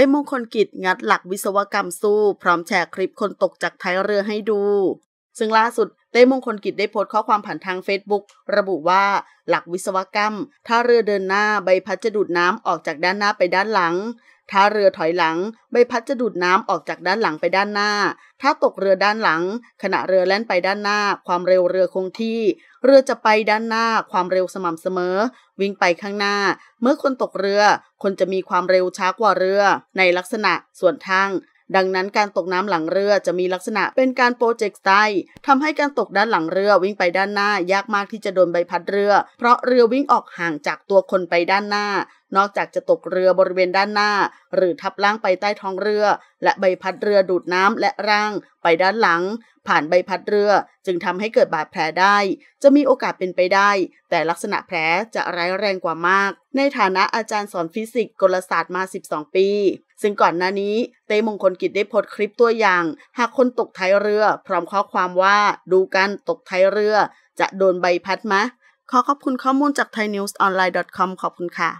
ต้มงคลกิจงัดหลักวิศวกรรมสู้ พร้อมแชร์คลิปคนตกจากท้ายเรือให้ดู ซึ่งล่าสุด เต้มงคลกิจได้โพสต์ข้อความผ่านทาง Facebook ระบุว่าหลักวิศวกรรม ถ้าเรือเดินหน้าใบพัดจะดูดน้ำออกจากด้านหน้าไปด้านหลังถ้าเรือถอยหลังใบพัดจะดูดน้ำออกจากด้านหลังไปด้านหน้า ถ้าตกเรือด้านหลัง ขณะเรือแล่นไปด้านหน้าความเร็วเรือคงที่ เรือจะไปด้านหน้าความเร็วสม่ำเสมอ วิ่งไปข้างหน้า เมื่อคนตกเรือคนจะมีความเร็วช้ากว่าเรือ ในลักษณะส่วนทางดังนั้นการตกน้ำหลังเรือจะมีลักษณะเป็นการโปรเจกต์ไตทำให้การตกด้านหลังเรือวิ่งไปด้านหน้ายากมากที่จะโดนใบพัดเรือ เพราะเรือวิ่งออกห่างจากตัวคนไปด้านหน้า นอกจากจะตกเรือบริเวณด้านหน้า หรือทับล่างไปใต้ท้องเรือและใบพัดเรือดูดน้ำและร่างไปด้านหลัง ผ่านใบพัดเรือจึงทำให้เกิดบาดแผลได้ จะมีโอกาสเป็นไปได้ แต่ลักษณะแผลจะร้ายแรงกว่ามาก ในฐานะอาจารย์สอนฟิสิกส์กลศาสตร์มา 12 ปีซึ่งก่อนหน้านี้เต้มงคลกิจได้โพสต์คลิปตัวอย่าง หากคนตกท้ายเรือพร้อมข้อความว่าดูกันตกท้ายเรือจะโดนใบพัดมะ ขอขอบคุณข้อมูลจาก thainews online com ขอบคุณค่ะ